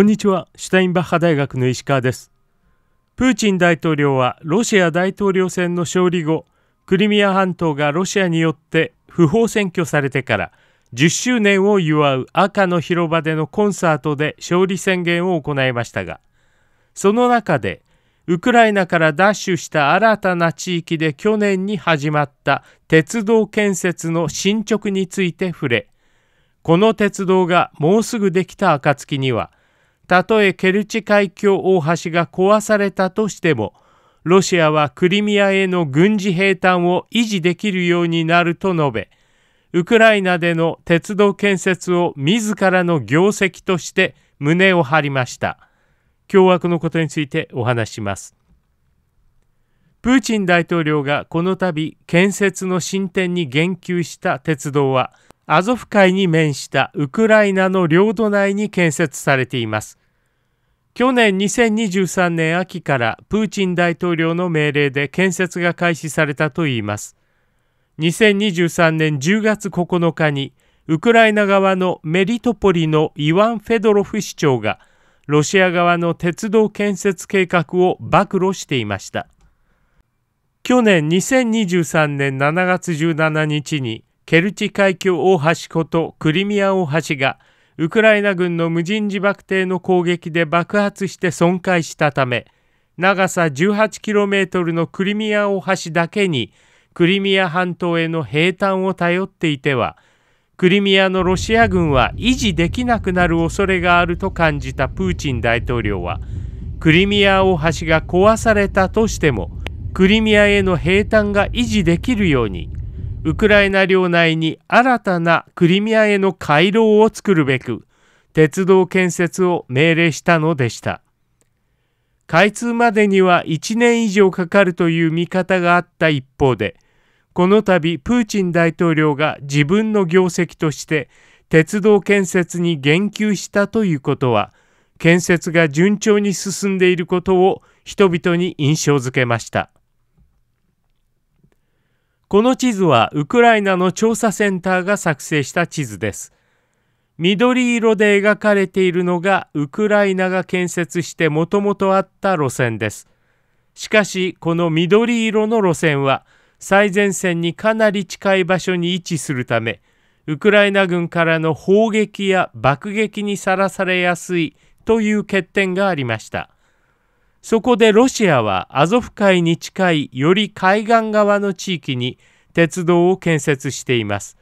こんにちは、シュタインバッハ大学の石川です。プーチン大統領はロシア大統領選の勝利後、クリミア半島がロシアによって不法占拠されてから10周年を祝う赤の広場でのコンサートで勝利宣言を行いましたが、その中でウクライナから奪取した新たな地域で去年に始まった鉄道建設の進捗について触れ、この鉄道がもうすぐできた暁には、たとえケルチ海峡大橋が壊されたとしてもロシアはクリミアへの軍事兵站を維持できるようになると述べウクライナでの鉄道建設を自らの業績として胸を張りました凶悪のことについてお話しますプーチン大統領がこの度建設の進展に言及した鉄道は「アゾフ海に面したウクライナの領土内に建設されています。去年2023年秋からプーチン大統領の命令で建設が開始されたといいます。2023年10月9日にウクライナ側のメリトポリのイワン・フェドロフ市長がロシア側の鉄道建設計画を暴露していました。去年2023年7月17日にケルチ海峡大橋ことクリミア大橋がウクライナ軍の無人自爆艇の攻撃で爆発して損壊したため長さ 18km のクリミア大橋だけにクリミア半島への兵站を頼っていてはクリミアのロシア軍は維持できなくなる恐れがあると感じたプーチン大統領はクリミア大橋が壊されたとしてもクリミアへの兵站が維持できるようにウクライナ領内に新たなクリミアへの回廊を作るべく鉄道建設を命令したのでした開通までには1年以上かかるという見方があった一方でこの度プーチン大統領が自分の業績として鉄道建設に言及したということは建設が順調に進んでいることを人々に印象づけました。この地図はウクライナの調査センターが作成した地図です。緑色で描かれているのがウクライナが建設してもともとあった路線です。しかしこの緑色の路線は最前線にかなり近い場所に位置するためウクライナ軍からの砲撃や爆撃にさらされやすいという欠点がありました。そこでロシアはアゾフ海に近いより海岸側の地域に鉄道を建設しています。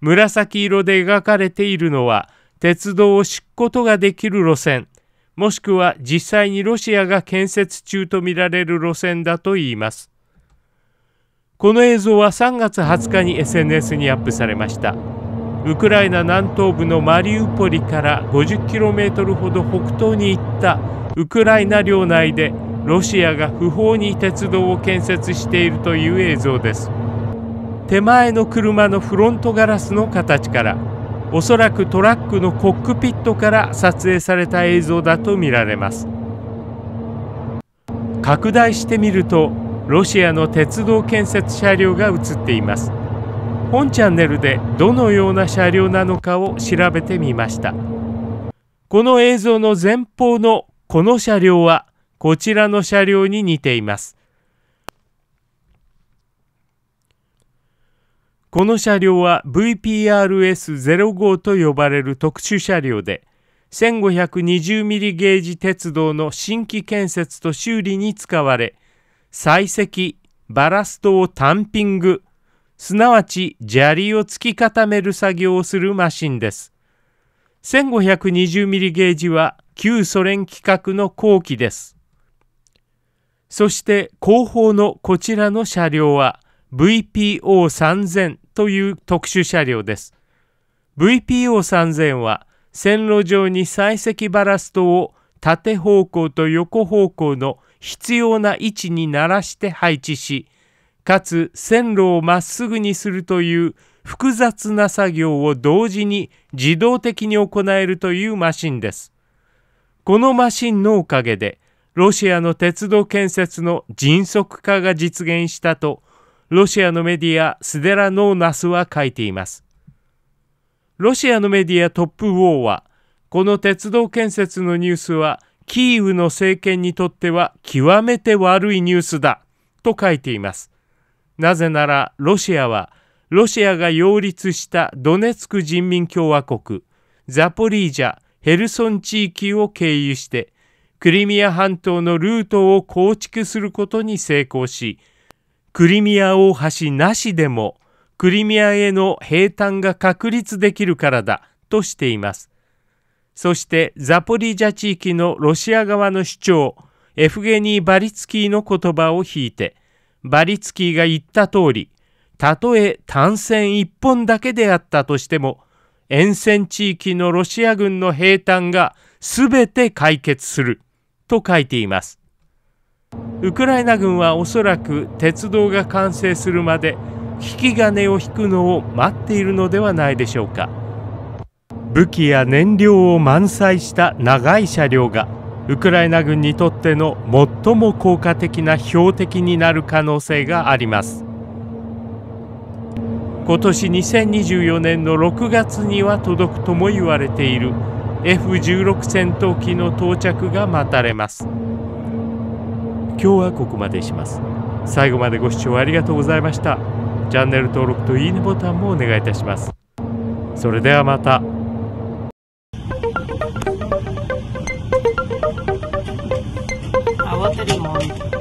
紫色で描かれているのは鉄道を敷くことができる路線、もしくは実際にロシアが建設中とみられる路線だといいます。この映像は3月20日に SNS にアップされました。ウクライナ南東部のマリウポリから5 0キロメートルほど北東に行ったウクライナ領内でロシアが不法に鉄道を建設しているという映像です手前の車のフロントガラスの形からおそらくトラックのコックピットから撮影された映像だと見られます拡大してみるとロシアの鉄道建設車両が映っています本チャンネルでどのような車両なのかを調べてみましたこの映像の前方のこの車両はこちらの車両に似ていますこの車両は VPRS05 と呼ばれる特殊車両で1 5 2 0ミリゲージ鉄道の新規建設と修理に使われ採石バラストをタンピングすなわち砂利を突き固める作業をするマシンです。1520ミリゲージは旧ソ連規格の後期です。そして後方のこちらの車両は VPO3000 という特殊車両です。VPO3000 は線路上に採石バラストを縦方向と横方向の必要な位置に鳴らして配置しかつ線路をまっすぐにするという複雑な作業を同時に自動的に行えるというマシンです。このマシンのおかげでロシアの鉄道建設の迅速化が実現したとロシアのメディアスデラ・ノーナスは書いています。ロシアのメディアトップウォーはこの鉄道建設のニュースはキーウの政権にとっては極めて悪いニュースだと書いています。なぜならロシアはロシアが擁立したドネツク人民共和国ザポリージャヘルソン地域を経由してクリミア半島のルートを構築することに成功しクリミア大橋なしでもクリミアへの兵坦が確立できるからだとしています。そしてザポリージャ地域のロシア側の主張エフゲニー・バリツキーの言葉を引いてバリツキーが言った通りたとえ単線1本だけであったとしても沿線地域のロシア軍の兵站が全て解決すると書いていますウクライナ軍はおそらく鉄道が完成するまで引き金を引くのを待っているのではないでしょうか武器や燃料を満載した長い車両がウクライナ軍にとっての最も効果的な標的になる可能性があります今年2024年の6月には届くとも言われている F16 戦闘機の到着が待たれます今日はここまでします最後までご視聴ありがとうございましたチャンネル登録といいねボタンもお願いいたしますそれではまた。Saturday